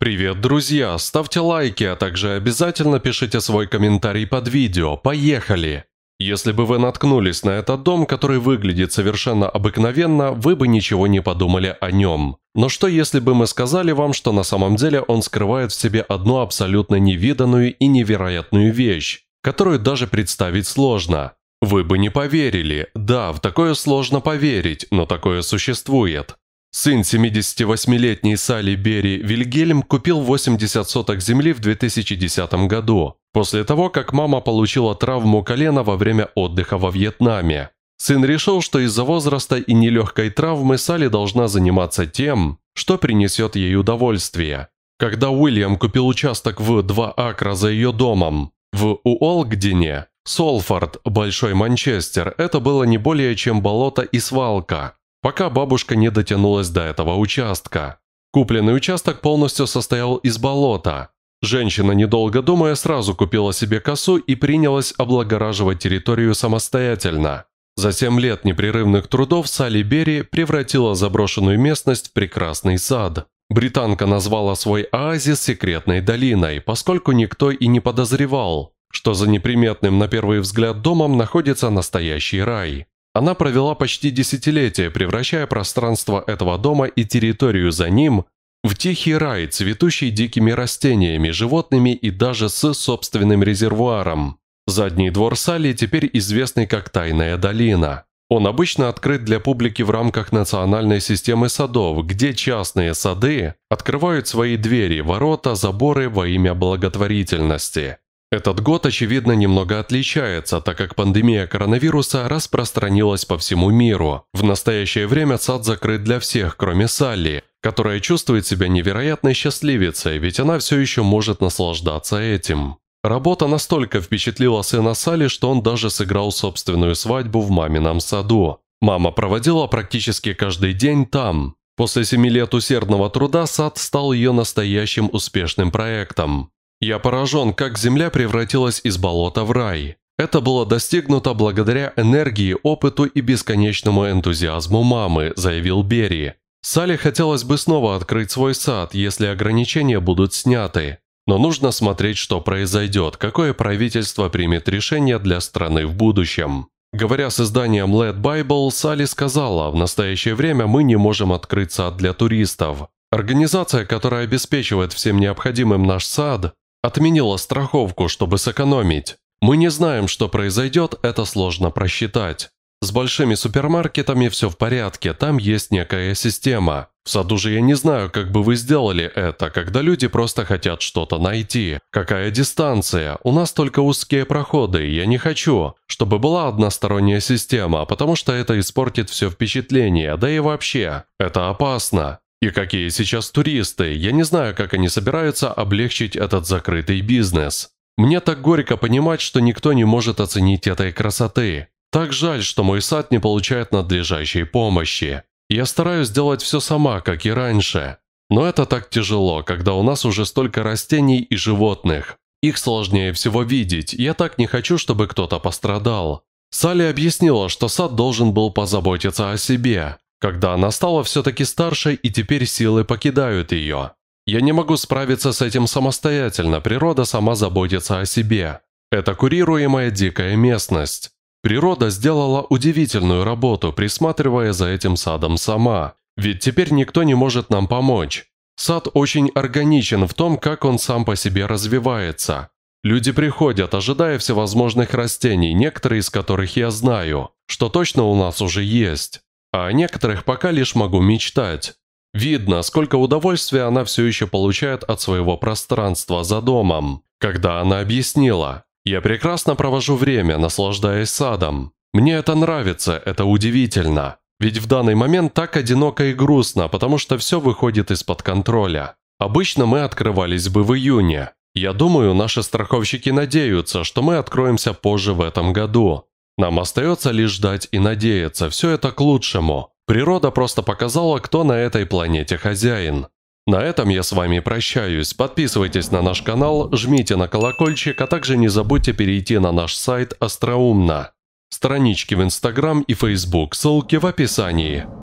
Привет, друзья! Ставьте лайки, а также обязательно пишите свой комментарий под видео. Поехали! Если бы вы наткнулись на этот дом, который выглядит совершенно обыкновенно, вы бы ничего не подумали о нем. Но что если бы мы сказали вам, что на самом деле он скрывает в себе одну абсолютно невиданную и невероятную вещь, которую даже представить сложно? Вы бы не поверили. Да, в такое сложно поверить, но такое существует. Сын 78-летней Сали Бери Вильгельм купил 80 соток земли в 2010 году, после того, как мама получила травму колена во время отдыха во Вьетнаме. Сын решил, что из-за возраста и нелегкой травмы Салли должна заниматься тем, что принесет ей удовольствие. Когда Уильям купил участок в 2 акра за ее домом, в Уолгдене, Солфорд, Большой Манчестер, это было не более чем болото и свалка пока бабушка не дотянулась до этого участка. Купленный участок полностью состоял из болота. Женщина, недолго думая, сразу купила себе косу и принялась облагораживать территорию самостоятельно. За семь лет непрерывных трудов Салли Берри превратила заброшенную местность в прекрасный сад. Британка назвала свой оазис секретной долиной, поскольку никто и не подозревал, что за неприметным на первый взгляд домом находится настоящий рай. Она провела почти десятилетие, превращая пространство этого дома и территорию за ним в тихий рай, цветущий дикими растениями, животными и даже с собственным резервуаром. Задний двор Салли теперь известный как Тайная долина. Он обычно открыт для публики в рамках национальной системы садов, где частные сады открывают свои двери, ворота, заборы во имя благотворительности. Этот год, очевидно, немного отличается, так как пандемия коронавируса распространилась по всему миру. В настоящее время сад закрыт для всех, кроме Салли, которая чувствует себя невероятной счастливицей, ведь она все еще может наслаждаться этим. Работа настолько впечатлила сына Салли, что он даже сыграл собственную свадьбу в мамином саду. Мама проводила практически каждый день там. После семи лет усердного труда сад стал ее настоящим успешным проектом. Я поражен, как Земля превратилась из болота в рай. Это было достигнуто благодаря энергии, опыту и бесконечному энтузиазму мамы, заявил Берри. Сале хотелось бы снова открыть свой сад, если ограничения будут сняты. Но нужно смотреть, что произойдет, какое правительство примет решение для страны в будущем. Говоря с изданием Led Bible, Салли сказала, в настоящее время мы не можем открыть сад для туристов. Организация, которая обеспечивает всем необходимым наш сад, отменила страховку, чтобы сэкономить. Мы не знаем, что произойдет, это сложно просчитать. С большими супермаркетами все в порядке, там есть некая система. В саду же я не знаю, как бы вы сделали это, когда люди просто хотят что-то найти. Какая дистанция? У нас только узкие проходы, я не хочу, чтобы была односторонняя система, потому что это испортит все впечатление, да и вообще. Это опасно. И какие сейчас туристы, я не знаю, как они собираются облегчить этот закрытый бизнес. Мне так горько понимать, что никто не может оценить этой красоты. Так жаль, что мой сад не получает надлежащей помощи. Я стараюсь делать все сама, как и раньше. Но это так тяжело, когда у нас уже столько растений и животных. Их сложнее всего видеть, я так не хочу, чтобы кто-то пострадал. Салли объяснила, что сад должен был позаботиться о себе, когда она стала все-таки старше и теперь силы покидают ее. Я не могу справиться с этим самостоятельно, природа сама заботится о себе. Это курируемая дикая местность. Природа сделала удивительную работу, присматривая за этим садом сама. Ведь теперь никто не может нам помочь. Сад очень органичен в том, как он сам по себе развивается. Люди приходят, ожидая всевозможных растений, некоторые из которых я знаю, что точно у нас уже есть. А о некоторых пока лишь могу мечтать. Видно, сколько удовольствия она все еще получает от своего пространства за домом. Когда она объяснила, «Я прекрасно провожу время, наслаждаясь садом. Мне это нравится, это удивительно. Ведь в данный момент так одиноко и грустно, потому что все выходит из-под контроля. Обычно мы открывались бы в июне. Я думаю, наши страховщики надеются, что мы откроемся позже в этом году. Нам остается лишь ждать и надеяться, все это к лучшему. Природа просто показала, кто на этой планете хозяин. На этом я с вами прощаюсь. Подписывайтесь на наш канал, жмите на колокольчик, а также не забудьте перейти на наш сайт «Остроумно». Странички в Инстаграм и Фейсбук, ссылки в описании.